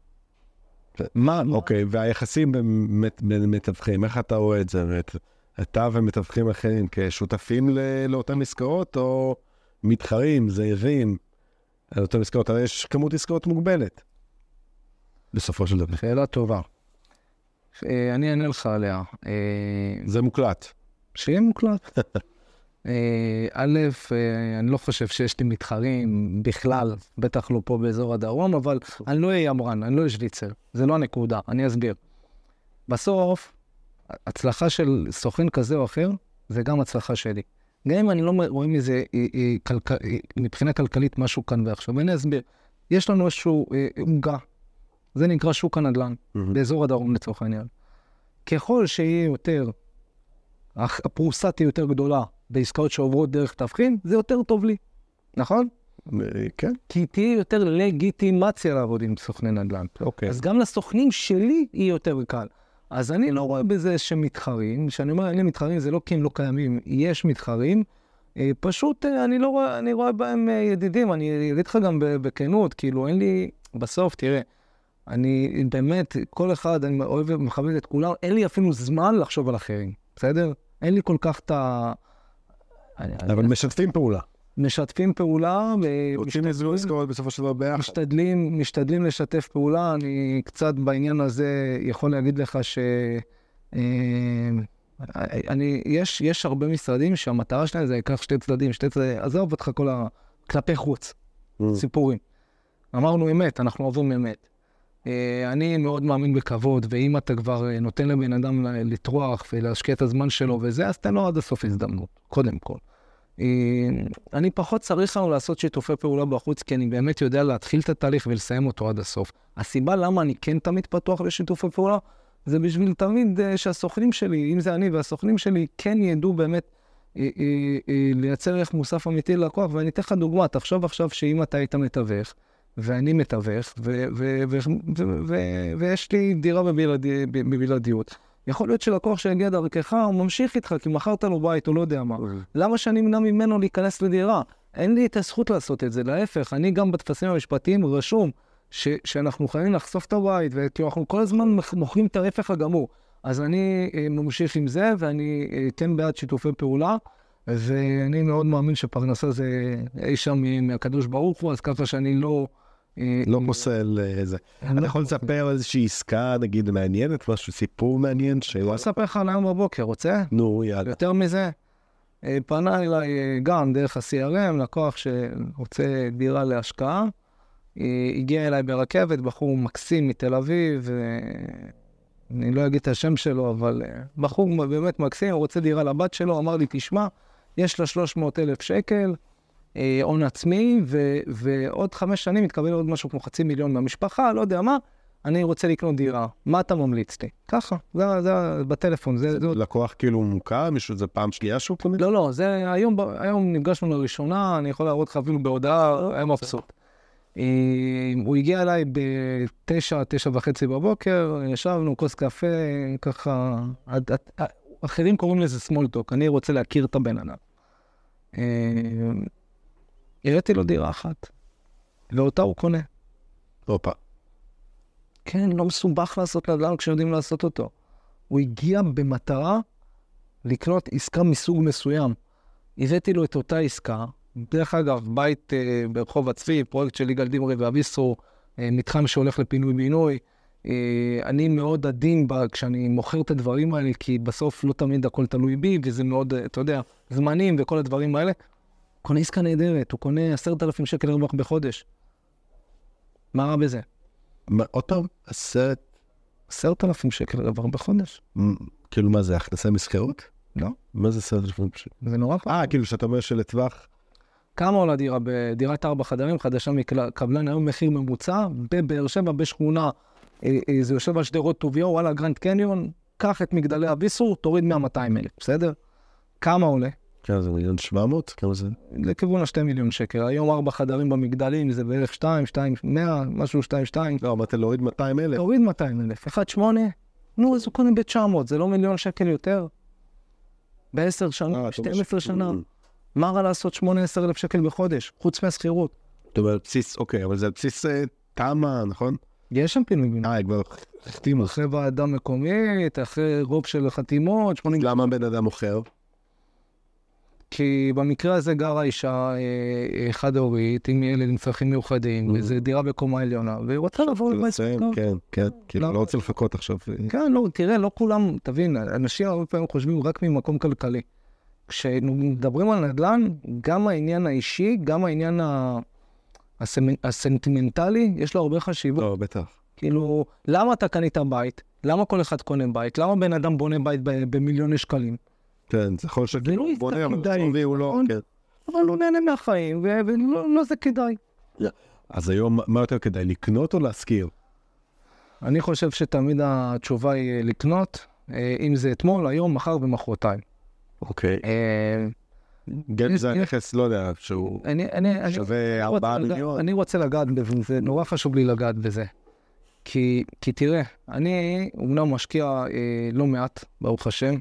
[SPEAKER 1] מה, אוקיי, והיחסים בין מתווכים, איך אתה רואה את זה? אתה ומתווכים אחרים כשותפים לאותן עסקאות, או מתחרים, זהירים, על אותן עסקאות? הרי יש כמות עסקאות מוגבלת. בסופו
[SPEAKER 2] של דבר. שאלה טובה. אה, אני אענה לך עליה. אה, זה מוקלט. שיהיה מוקלט. אה, א', אני לא חושב שיש לי מתחרים בכלל, בטח לא פה באזור הדרום, אבל אני לא אהיה ימרן, אני לא אהיה שוויצר. זה לא הנקודה, אני אסביר. בסוף, הצלחה של סוכן כזה או אחר, זה גם הצלחה שלי. גם אם אני לא רואה מזה מבחינה כלכלית משהו כאן ועכשיו, אני אסביר. יש לנו איזשהו עוגה זה נקרא שוק הנדל"ן, mm-hmm. באזור הדרום לצורך העניין. ככל שיהיה יותר, הפרוסה תהיה יותר גדולה בעסקאות שעוברות דרך תבחין, זה יותר טוב לי, נכון? כן. כי תהיה יותר לגיטימציה לעבוד עם סוכני נדל"ן. אוקיי. Okay. אז גם לסוכנים שלי יהיה יותר קל. אז אני לא רואה בזה שמתחרים, כשאני אומר אין לי מתחרים זה לא כי הם לא קיימים, יש מתחרים. אה, פשוט אה, אני לא רואה, אני רואה בהם אה, ידידים, אני אגיד לך גם בכנות, כאילו אין לי, בסוף תראה, אני באמת, כל אחד, אני אוהב ומכבד את כולם, אין לי אפילו זמן לחשוב על אחרים, בסדר? אין לי כל כך את ה... אבל אני... משתפים פעולה. משתפים פעולה. אה, רוצים לזכור בסופו של דבר ביחד. משתדלים, משתדלים לשתף פעולה. אני קצת בעניין הזה יכול להגיד לך ש... אה, אני, יש, יש הרבה משרדים שהמטרה שלהם זה לקח שתי צדדים, שתי צדדים, עזוב אותך כל ה... כלפי חוץ, mm. סיפורים. אמרנו אמת, אנחנו אוהבים אמת. אה, אני מאוד מאמין בכבוד, ואם אתה כבר אה, נותן לבן אדם לטרוח ולהשקיע את הזמן שלו וזה, אז תן לו עד הסוף הזדמנות, קודם כל. אה, אני פחות צריך לנו לעשות שיתופי פעולה בחוץ, כי אני באמת יודע להתחיל את התהליך ולסיים אותו עד הסוף. הסיבה למה אני כן תמיד פתוח לשיתופי פעולה, זה בשביל תמיד שהסוכנים שלי, אם זה אני והסוכנים שלי, כן ידעו באמת לייצר ערך מוסף אמיתי ללקוח. ואני אתן לך דוגמה, תחשוב עכשיו שאם אתה היית מתווך, ואני מתווך, ויש לי דירה בבלעדיות. יכול להיות שלקוח שיגיע דרכך, הוא ממשיך איתך, כי מכרת לו בית, הוא לא יודע מה. אוקיי. למה שאני אמנע ממנו להיכנס לדירה? אין לי את הזכות לעשות את זה, להפך, אני גם בטפסים המשפטיים רשום ש- שאנחנו חייבים לחשוף את הבית, וכאילו אנחנו כל הזמן מוכרים את ההפך הגמור. אז אני אה, ממשיך עם זה, ואני אה, אתן בעד שיתופי פעולה, ואני מאוד מאמין שפרנסה זה אי שם מהקדוש ברוך הוא, אז ככה שאני לא... לא פוסל איזה. אה, אני לא יכול לספר על
[SPEAKER 1] איזושהי עסקה, נגיד, מעניינת, משהו, סיפור מעניין? ש... אני יכול לספר לך על היום בבוקר, רוצה? נו,
[SPEAKER 2] יאללה. יותר מזה, אה, פנה אליי אה, גם דרך ה-CRM, לקוח שרוצה דירה להשקעה. הגיע אליי ברכבת, בחור מקסים מתל אביב, אני לא אגיד את השם שלו, אבל בחור באמת מקסים, הוא רוצה דירה לבת שלו, אמר לי, תשמע, יש לה 300 אלף שקל, אה, הון עצמי, ו, ועוד חמש שנים יתקבל עוד משהו כמו חצי מיליון מהמשפחה, לא יודע מה, אני רוצה לקנות דירה, מה אתה ממליץ לי? ככה, זה, זה בטלפון. זה, זה זה לקוח כאילו מוכר, מישהו, זה פעם שנייה שהוא קונה? לא, לא, זה היום, היום נפגשנו לראשונה, אני יכול להראות לך אפילו בהודעה, היה מבסוט. אה, הוא הגיע אליי בתשע, תשע וחצי בבוקר, ישבנו, כוס קפה, ככה, עד, עד, אה, אחרים קוראים לזה סמולטוק, אני רוצה להכיר את הבן אדם. הראיתי לו דירה אחת, ואותה הוא קונה. הופה. כן, לא מסובך לעשות נדל"ן כשיודעים לעשות אותו. הוא הגיע במטרה לקנות עסקה מסוג מסוים. הבאתי לו את אותה עסקה, דרך אגב, בית אה, ברחוב הצבי, פרויקט של יגאל דמרי ואביסרו, אה, מתחם שהולך לפינוי-בינוי. אה, אני מאוד עדין בה כשאני מוכר את הדברים האלה, כי בסוף לא תמיד הכל תלוי בי, וזה מאוד, אה, אתה יודע, זמנים וכל הדברים האלה. קונה עסקה נהדרת, הוא קונה עשרת אלפים שקל רווח בחודש. מה רע בזה? עוד פעם, עשרת...
[SPEAKER 1] עשרת אלפים שקל רווח בחודש. כאילו מה זה, הכנסה מסחרות? לא. מה זה עשרת אלפים שקל? זה נורא פעם. אה, כאילו שאתה אומר שלטווח...
[SPEAKER 2] כמה עולה דירה בדירת ארבע חדרים, חדשה מקבלן, היום מחיר ממוצע, בבאר שבע, בשכונה, אה, אה, זה יושב על שדרות טוביו, וואלה, גרנד קניון, קח את מגדלי אביסור, תוריד מה-200 אלף, בסדר? כמה עולה? כמה זה, מיליון שבע מאות? כמה זה? לכיוון השתי מיליון שקל. היום ארבע חדרים במגדלים זה בערך שתיים, שתיים, מאה, משהו שתיים, שתיים. לא, אמרת להוריד 200 אלף. להוריד 200 אלף. אחד שמונה, נו, אז הוא קונה ב-900, זה לא מיליון שקל יותר? בעשר שנה, 12 אה, שנה. אה. מה רע לעשות 18 אלף שקל בחודש, חוץ
[SPEAKER 1] מהשכירות? זאת אומרת, בסיס, אוקיי, אבל זה על בסיס אה, תמ"א, נכון? יש שם פינוי בינוי. אה, כבר
[SPEAKER 2] החתימה. אחרי ועדה מקומית, אחרי רוב של חתימות. למה בן אדם מוכר? כי במקרה הזה גרה אישה אה, אה חד-הורית עם ילד עם צרכים מיוחדים, mm-hmm. וזו דירה בקומה עליונה, והיא רוצה לבוא לבית. כן, כן, כאילו לא. לא רוצה לחכות עכשיו. כן, לא, תראה, לא כולם, תבין, אנשים הרבה פעמים חושבים רק ממקום כלכלי. כשמדברים על נדל"ן, גם העניין האישי, גם העניין ה... הסמנ... הסנטימנטלי, יש לו הרבה חשיבות. לא, בטח. כאילו, למה אתה קנית בית? למה כל אחד קונה בית? למה בן אדם בונה בית במיליוני שקלים? כן, זה יכול שכאילו הוא בונה, אבל סובי הוא לא... נכון. כן. אבל הוא נהנה מהחיים, ולא לא זה כדאי. אז היום, מה יותר כדאי, לקנות או להשכיר? אני חושב שתמיד התשובה היא אה, לקנות, אה, אם זה אתמול, היום, מחר ומחרתיים. אוקיי. אה, גם זה הנכס, לא יודע, שהוא שווה 4 מיליון. אני רוצה לגעת בזה, נורא חשוב לי לגעת בזה. כי כי תראה, אני אומנם משקיע אה, לא מעט, ברוך השם.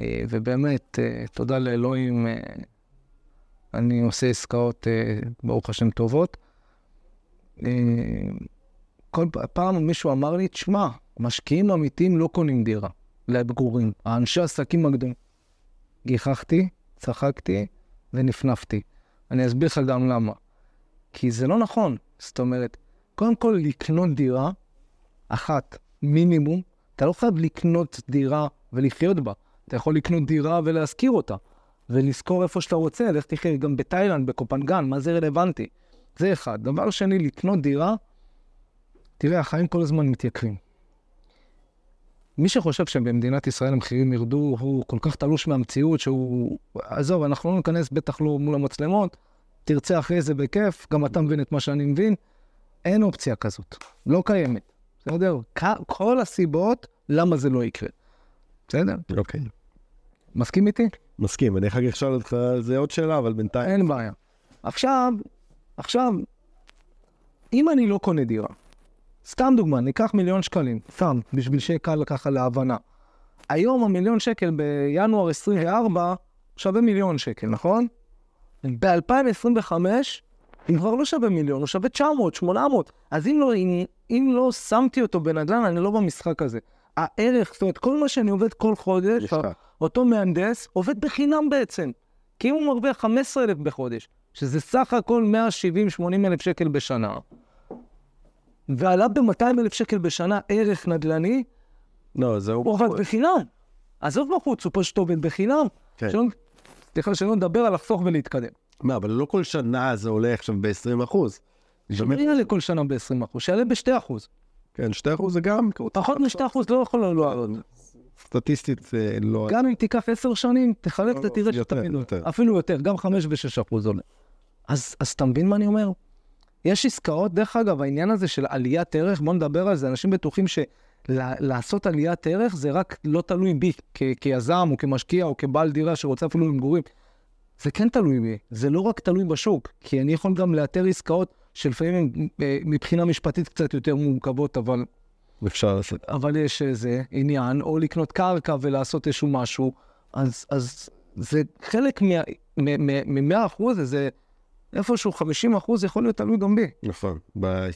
[SPEAKER 2] אה, ובאמת, אה, תודה לאלוהים, אה, אני עושה עסקאות, ברוך השם, טובות. כל פעם מישהו אמר לי, תשמע, משקיעים אמיתיים לא קונים דירה לבגורים, האנשי עסקים הגדולים. גיחכתי, צחקתי ונפנפתי. אני אסביר לך גם למה. כי זה לא נכון. זאת אומרת, קודם כל לקנות דירה אחת, מינימום, אתה לא חייב לקנות דירה ולחיות בה. אתה יכול לקנות דירה ולהשכיר אותה, ולשכור איפה שאתה רוצה, לך תחיה גם בתאילנד, בקופנגן, מה זה רלוונטי? זה אחד. דבר שני, לקנות דירה, תראה, החיים כל הזמן מתייקרים. מי שחושב שבמדינת ישראל המחירים ירדו, הוא כל כך תלוש מהמציאות שהוא... עזוב, אנחנו לא ניכנס בטח לא מול המצלמות, תרצה אחרי זה בכיף, גם אתה מבין את מה שאני מבין. אין אופציה כזאת, לא קיימת. בסדר? כל הסיבות למה זה לא יקרה. בסדר? אוקיי.
[SPEAKER 1] מסכים איתי? מסכים, אני אחר כך אשאל אותך על זה עוד שאלה, אבל בינתיים... אין בעיה.
[SPEAKER 2] עכשיו, עכשיו, אם אני לא קונה דירה, סתם דוגמה, ניקח מיליון שקלים, סתם, בשביל שיהיה קל ככה להבנה. היום המיליון שקל בינואר 24 שווה מיליון שקל, נכון? ב-2025 אם כבר לא שווה מיליון, הוא שווה 900, 800. אז אם לא, אם, אם לא שמתי אותו בנדל"ן, אני לא במשחק הזה. הערך, זאת אומרת, כל מה שאני עובד כל חודש, אותו מהנדס עובד בחינם בעצם. כי אם הוא מרוויח 15,000 בחודש, שזה סך הכל 170-80 אלף שקל בשנה, ועלה ב-200 אלף שקל בשנה ערך נדל"ני, לא, זה הוא... הוא עובד בחינם. עזוב בחוץ, הוא פשוט עובד בחינם. כן. סליחה, שלא נדבר על לחסוך ולהתקדם. מה, אבל לא כל
[SPEAKER 1] שנה זה עולה עכשיו ב-20 אחוז. שמירה כל שנה ב-20 אחוז, שיעלה ב-2 אחוז.
[SPEAKER 2] כן, 2% זה גם... כן, פחות מ-2% לא יכול לעלות. לא, לא, סטטיסטית זה לא... גם אם תיקח 10 שנים, תחלק, את תראה שאתה מבין. אפילו יותר, גם 5 ו-6% עולה. אז אתה מבין מה אני אומר? יש עסקאות, דרך אגב, העניין הזה של עליית ערך, בוא נדבר על זה, אנשים בטוחים שלעשות עליית ערך זה רק לא תלוי בי, כיזם או כמשקיע או כבעל דירה שרוצה אפילו למגורים. זה כן תלוי בי, זה לא רק תלוי בשוק, כי אני יכול גם לאתר עסקאות שלפעמים הן אה, מבחינה משפטית קצת יותר מורכבות, אבל... אפשר לעשות. אבל יש איזה עניין, או לקנות קרקע ולעשות איזשהו משהו, אז, אז זה חלק מ-100 אחוז, זה איפשהו 50 אחוז יכול להיות תלוי גם בי. נכון.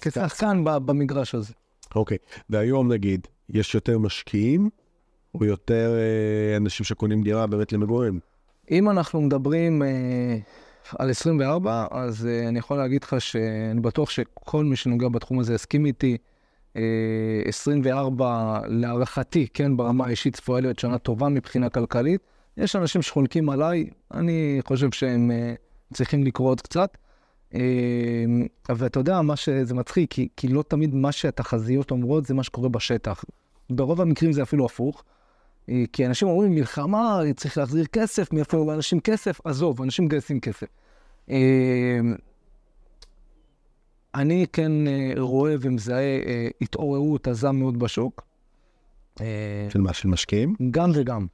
[SPEAKER 2] כשחקן במגרש הזה.
[SPEAKER 1] אוקיי, והיום נגיד, יש יותר משקיעים, או יותר אה, אנשים
[SPEAKER 2] שקונים דירה באמת למגורים? אם אנחנו מדברים... אה... על 24, אז uh, אני יכול להגיד לך שאני בטוח שכל מי שנוגע בתחום הזה יסכים איתי. Uh, אה, 24, להערכתי, כן, ברמה האישית צפויה להיות שנה טובה מבחינה כלכלית. יש אנשים שחולקים עליי, אני חושב שהם uh, צריכים לקרוא עוד קצת. Uh, ואתה יודע, מה שזה מצחיק, כי, כי לא תמיד מה שהתחזיות אומרות זה מה שקורה בשטח. ברוב המקרים זה אפילו הפוך. אה, כי אנשים אומרים, מלחמה, צריך להחזיר כסף, מאיפה הוא אנשים כסף? עזוב, אנשים מגייסים כסף. אה, אני כן אה, רואה ומזהה התעוררות עזה מאוד בשוק. של מה?
[SPEAKER 1] של משקיעים?
[SPEAKER 2] גם וגם.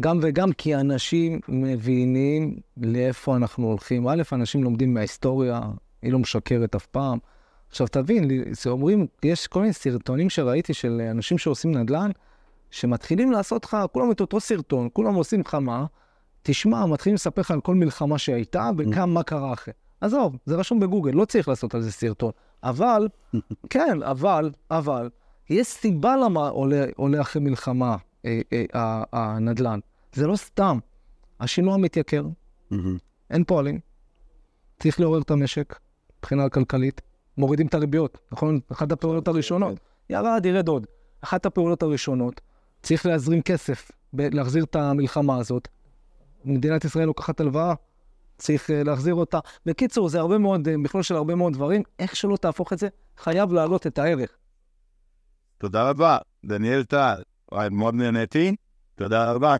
[SPEAKER 2] גם וגם כי אנשים מבינים לאיפה אנחנו הולכים. א', אנשים לומדים מההיסטוריה, היא לא משקרת אף פעם. עכשיו תבין, אומרים, יש כל מיני סרטונים שראיתי של אנשים שעושים נדל"ן, שמתחילים לעשות לך, כולם את אותו סרטון, כולם עושים לך מה, תשמע, מתחילים לספר לך על כל מלחמה שהייתה וגם מה קרה אחרי. עזוב, זה רשום בגוגל, לא צריך לעשות על זה סרטון. אבל, [laughs] כן, אבל, אבל, יש סיבה למה עולה, עולה אחרי מלחמה אה, אה, אה, הנדל"ן. זה לא סתם. השינוע מתייקר, אין פועלים, צריך לעורר את המשק מבחינה כלכלית, מורידים את הריביות, נכון? אחת הפעולות הראשונות. ירד, ירד עוד. אחת הפעולות הראשונות צריך להזרים כסף, להחזיר את המלחמה הזאת. מדינת ישראל לוקחת הלוואה, צריך אה, להחזיר אותה. בקיצור, זה הרבה מאוד, אה, מכלול של הרבה מאוד דברים. איך שלא תהפוך את זה, חייב להעלות את הערך.
[SPEAKER 1] תודה רבה, דניאל טל. אה, מאוד נהניתי. תודה רבה.